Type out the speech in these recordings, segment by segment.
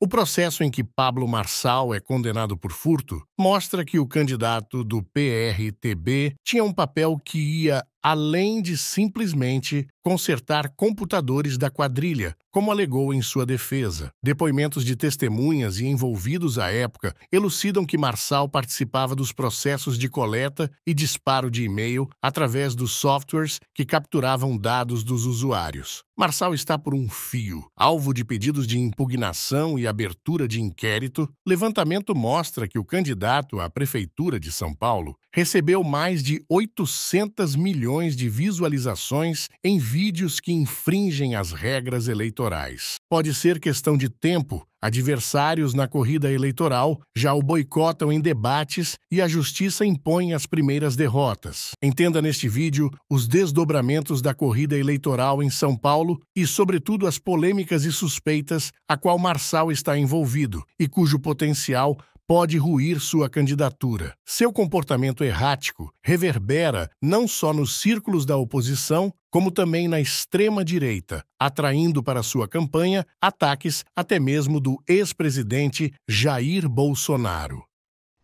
O processo em que Pablo Marçal é condenado por furto mostra que o candidato do PRTB tinha um papel que ia além de simplesmente consertar computadores da quadrilha, como alegou em sua defesa. Depoimentos de testemunhas e envolvidos à época elucidam que Marçal participava dos processos de coleta e disparo de e-mail através dos softwares que capturavam dados dos usuários. Marçal está por um fio, alvo de pedidos de impugnação e abertura de inquérito. Levantamento mostra que o candidato à prefeitura de São Paulo recebeu mais de 800 milhões de visualizações em vídeos que infringem as regras eleitorais. Pode ser questão de tempo Adversários na corrida eleitoral já o boicotam em debates e a justiça impõe as primeiras derrotas. Entenda neste vídeo os desdobramentos da corrida eleitoral em São Paulo e, sobretudo, as polêmicas e suspeitas a qual Marçal está envolvido e cujo potencial pode ruir sua candidatura. Seu comportamento errático reverbera não só nos círculos da oposição, como também na extrema-direita, atraindo para sua campanha ataques até mesmo do ex-presidente Jair Bolsonaro.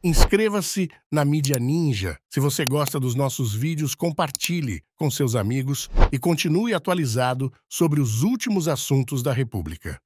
Inscreva-se na Mídia Ninja. Se você gosta dos nossos vídeos, compartilhe com seus amigos e continue atualizado sobre os últimos assuntos da República.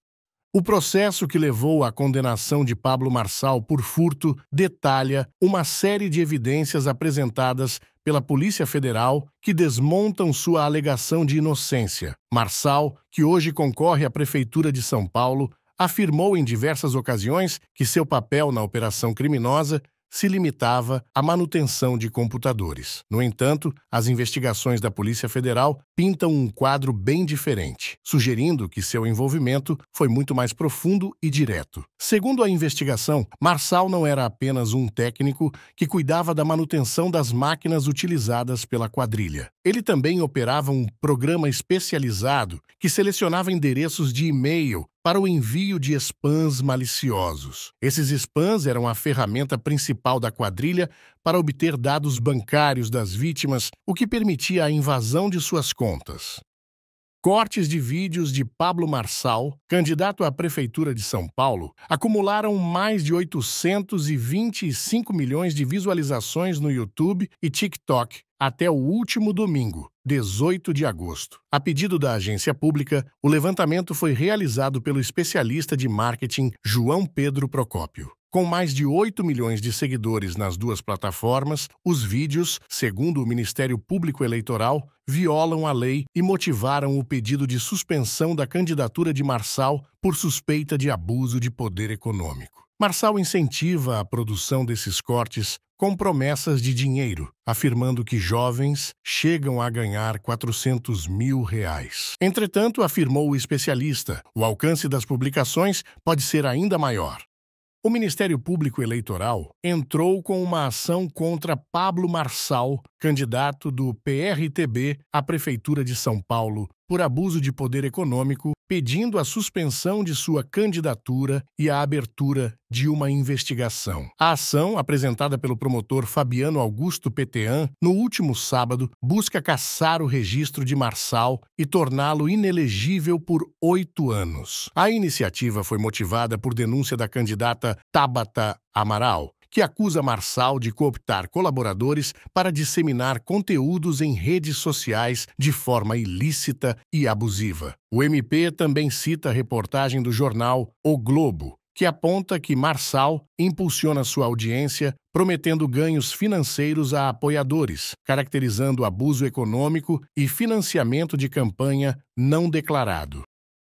O processo que levou à condenação de Pablo Marçal por furto detalha uma série de evidências apresentadas pela Polícia Federal que desmontam sua alegação de inocência. Marçal, que hoje concorre à Prefeitura de São Paulo, afirmou em diversas ocasiões que seu papel na operação criminosa se limitava à manutenção de computadores. No entanto, as investigações da Polícia Federal pintam um quadro bem diferente, sugerindo que seu envolvimento foi muito mais profundo e direto. Segundo a investigação, Marçal não era apenas um técnico que cuidava da manutenção das máquinas utilizadas pela quadrilha. Ele também operava um programa especializado que selecionava endereços de e-mail para o envio de spams maliciosos. Esses spams eram a ferramenta principal da quadrilha para obter dados bancários das vítimas, o que permitia a invasão de suas contas. Cortes de vídeos de Pablo Marçal, candidato à Prefeitura de São Paulo, acumularam mais de 825 milhões de visualizações no YouTube e TikTok até o último domingo, 18 de agosto. A pedido da agência pública, o levantamento foi realizado pelo especialista de marketing João Pedro Procópio. Com mais de 8 milhões de seguidores nas duas plataformas, os vídeos, segundo o Ministério Público Eleitoral, violam a lei e motivaram o pedido de suspensão da candidatura de Marçal por suspeita de abuso de poder econômico. Marçal incentiva a produção desses cortes com promessas de dinheiro, afirmando que jovens chegam a ganhar 400 mil reais. Entretanto, afirmou o especialista, o alcance das publicações pode ser ainda maior. O Ministério Público Eleitoral entrou com uma ação contra Pablo Marçal, candidato do PRTB à Prefeitura de São Paulo por abuso de poder econômico, pedindo a suspensão de sua candidatura e a abertura de uma investigação. A ação, apresentada pelo promotor Fabiano Augusto Petean no último sábado, busca caçar o registro de Marçal e torná-lo inelegível por oito anos. A iniciativa foi motivada por denúncia da candidata Tabata Amaral, que acusa Marçal de cooptar colaboradores para disseminar conteúdos em redes sociais de forma ilícita e abusiva. O MP também cita a reportagem do jornal O Globo, que aponta que Marçal impulsiona sua audiência prometendo ganhos financeiros a apoiadores, caracterizando abuso econômico e financiamento de campanha não declarado.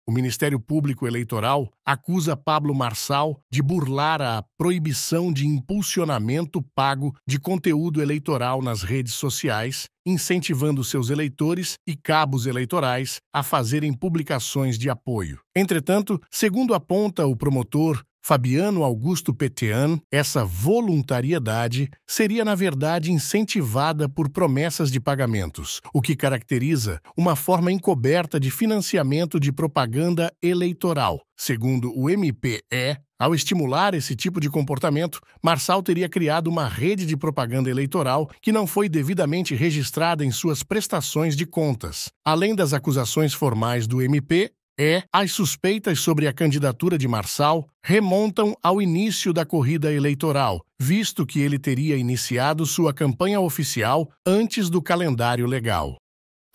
O Ministério Público Eleitoral acusa Pablo Marçal de burlar a proibição de impulsionamento pago de conteúdo eleitoral nas redes sociais, incentivando seus eleitores e cabos eleitorais a fazerem publicações de apoio. Entretanto, segundo aponta o promotor Fabiano Augusto Petean, essa voluntariedade seria, na verdade, incentivada por promessas de pagamentos, o que caracteriza uma forma encoberta de financiamento de propaganda eleitoral. Segundo o MPE, ao estimular esse tipo de comportamento, Marçal teria criado uma rede de propaganda eleitoral que não foi devidamente registrada em suas prestações de contas. Além das acusações formais do MP, é, as suspeitas sobre a candidatura de Marçal remontam ao início da corrida eleitoral, visto que ele teria iniciado sua campanha oficial antes do calendário legal.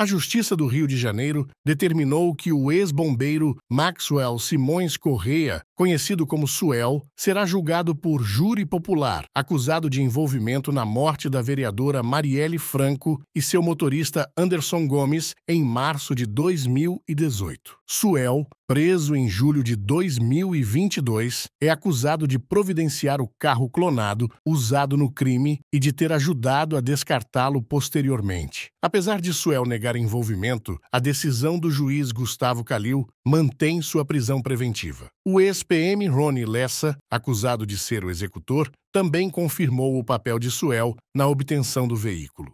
A Justiça do Rio de Janeiro determinou que o ex-bombeiro Maxwell Simões Correa conhecido como Suel, será julgado por júri popular, acusado de envolvimento na morte da vereadora Marielle Franco e seu motorista Anderson Gomes em março de 2018. Suel, preso em julho de 2022, é acusado de providenciar o carro clonado usado no crime e de ter ajudado a descartá-lo posteriormente. Apesar de Suel negar envolvimento, a decisão do juiz Gustavo Calil mantém sua prisão preventiva. O ex ex-PM Rony Lessa, acusado de ser o executor, também confirmou o papel de Suel na obtenção do veículo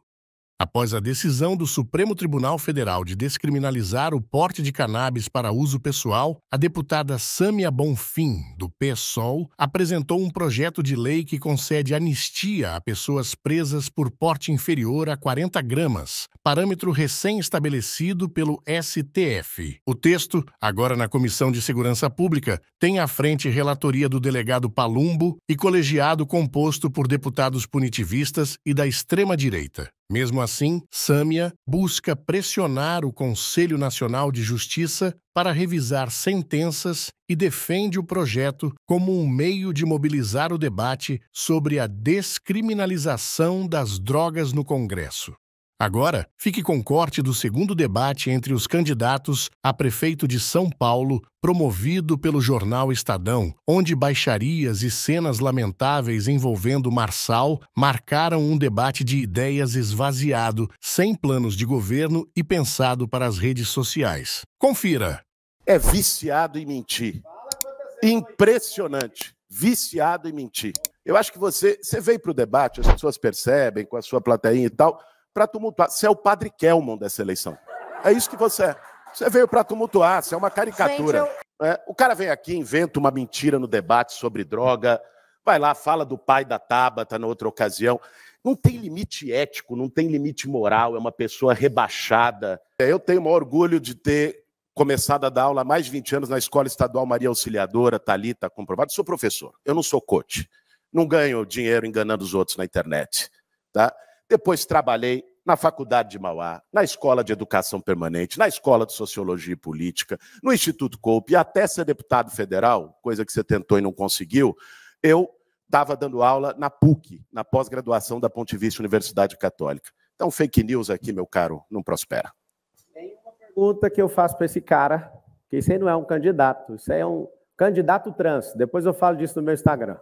após a decisão do Supremo Tribunal Federal de descriminalizar o porte de cannabis para uso pessoal, a deputada Sâmia Bonfim, do PSOL, apresentou um projeto de lei que concede anistia a pessoas presas por porte inferior a 40 gramas, parâmetro recém-estabelecido pelo STF. O texto, agora na Comissão de Segurança Pública, tem à frente relatoria do delegado Palumbo e colegiado composto por deputados punitivistas e da extrema-direita. Mesmo assim, Sâmia busca pressionar o Conselho Nacional de Justiça para revisar sentenças e defende o projeto como um meio de mobilizar o debate sobre a descriminalização das drogas no Congresso. Agora, fique com corte do segundo debate entre os candidatos a prefeito de São Paulo, promovido pelo jornal Estadão, onde baixarias e cenas lamentáveis envolvendo Marçal marcaram um debate de ideias esvaziado, sem planos de governo e pensado para as redes sociais. Confira. É viciado em mentir. Impressionante. Viciado em mentir. Eu acho que você, você veio para o debate, as pessoas percebem com a sua plateia e tal para tumultuar. Você é o padre Kelmon dessa eleição. É isso que você é. Você veio para tumultuar, você é uma caricatura. Gente, eu... é, o cara vem aqui, inventa uma mentira no debate sobre droga, vai lá, fala do pai da Tabata na outra ocasião. Não tem limite ético, não tem limite moral, é uma pessoa rebaixada. É, eu tenho o maior orgulho de ter começado a dar aula há mais de 20 anos na Escola Estadual Maria Auxiliadora, ali, tá comprovado. Sou professor, eu não sou coach. Não ganho dinheiro enganando os outros na internet. Tá? Depois trabalhei na Faculdade de Mauá, na Escola de Educação Permanente, na Escola de Sociologia e Política, no Instituto Coop, e até ser deputado federal, coisa que você tentou e não conseguiu, eu estava dando aula na PUC, na pós-graduação da Ponte Vista Universidade Católica. Então, fake news aqui, meu caro, não prospera. Tem uma pergunta que eu faço para esse cara, que isso aí não é um candidato, isso aí é um candidato trans. Depois eu falo disso no meu Instagram.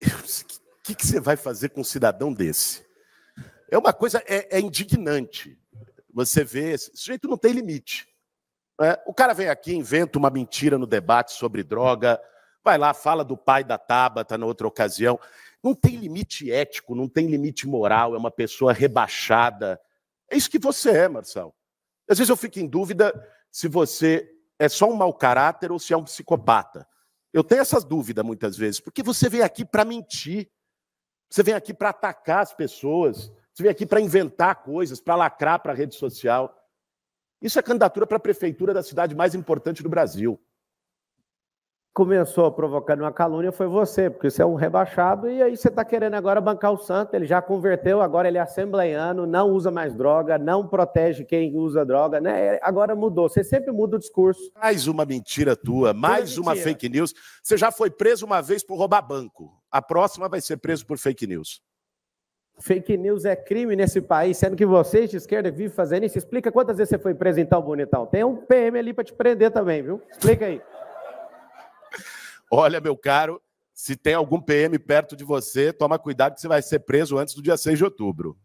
O que, que você vai fazer com um cidadão desse? É uma coisa, é, é indignante. Você vê, esse sujeito não tem limite. Né? O cara vem aqui, inventa uma mentira no debate sobre droga, vai lá, fala do pai da Tabata na outra ocasião. Não tem limite ético, não tem limite moral, é uma pessoa rebaixada. É isso que você é, Marcelo. Às vezes eu fico em dúvida se você é só um mau caráter ou se é um psicopata. Eu tenho essas dúvidas muitas vezes, porque você vem aqui para mentir, você vem aqui para atacar as pessoas, você vem aqui para inventar coisas, para lacrar para a rede social. Isso é candidatura para a prefeitura da cidade mais importante do Brasil. Começou provocando uma calúnia, foi você, porque você é um rebaixado e aí você está querendo agora bancar o santo. Ele já converteu, agora ele é assembleiano, não usa mais droga, não protege quem usa droga, né? É, agora mudou. Você sempre muda o discurso. Mais uma mentira tua, mais uma, uma fake news. Você já foi preso uma vez por roubar banco. A próxima vai ser preso por fake news. Fake news é crime nesse país, sendo que vocês de esquerda vivem fazendo isso. Explica quantas vezes você foi preso em então, tal bonitão. Tem um PM ali para te prender também, viu? Explica aí. Olha, meu caro, se tem algum PM perto de você, toma cuidado que você vai ser preso antes do dia 6 de outubro.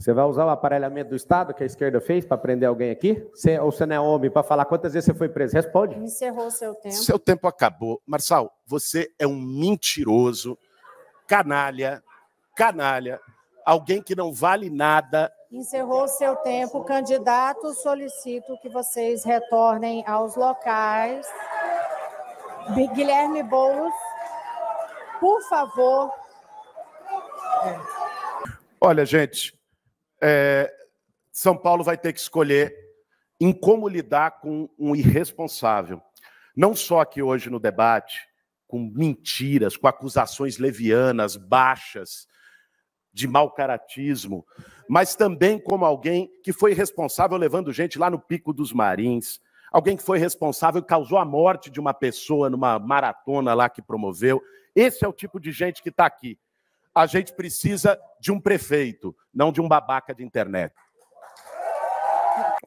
Você vai usar o aparelhamento do Estado que a esquerda fez para prender alguém aqui? Você, ou você não é homem para falar quantas vezes você foi preso? Responde. Encerrou seu tempo. Seu tempo acabou. Marçal, você é um mentiroso, canalha, canalha, alguém que não vale nada. Encerrou seu tempo, candidato. Solicito que vocês retornem aos locais. Guilherme Boulos, por favor. Olha, gente, é, São Paulo vai ter que escolher em como lidar com um irresponsável. Não só aqui hoje no debate, com mentiras, com acusações levianas, baixas, de mau caratismo, mas também como alguém que foi responsável levando gente lá no Pico dos Marins, alguém que foi responsável e causou a morte de uma pessoa numa maratona lá que promoveu. Esse é o tipo de gente que está aqui. A gente precisa de um prefeito, não de um babaca de internet.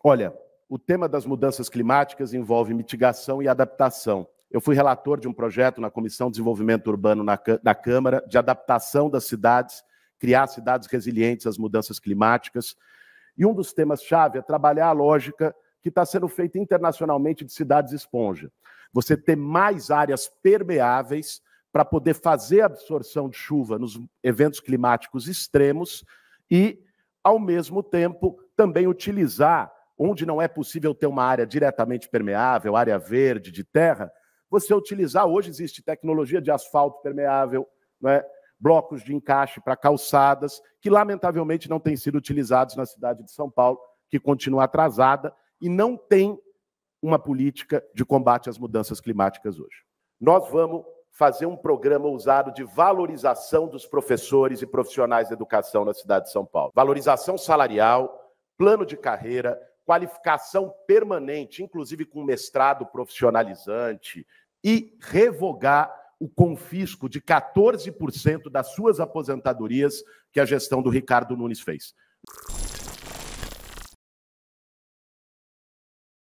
Olha, o tema das mudanças climáticas envolve mitigação e adaptação. Eu fui relator de um projeto na Comissão de Desenvolvimento Urbano da Câmara de adaptação das cidades criar cidades resilientes às mudanças climáticas. E um dos temas-chave é trabalhar a lógica que está sendo feita internacionalmente de cidades esponja. Você ter mais áreas permeáveis para poder fazer absorção de chuva nos eventos climáticos extremos e, ao mesmo tempo, também utilizar, onde não é possível ter uma área diretamente permeável, área verde, de terra, você utilizar. Hoje existe tecnologia de asfalto permeável, não é blocos de encaixe para calçadas, que lamentavelmente não têm sido utilizados na cidade de São Paulo, que continua atrasada e não tem uma política de combate às mudanças climáticas hoje. Nós vamos fazer um programa usado de valorização dos professores e profissionais da educação na cidade de São Paulo. Valorização salarial, plano de carreira, qualificação permanente, inclusive com mestrado profissionalizante, e revogar o confisco de 14% das suas aposentadorias que a gestão do Ricardo Nunes fez.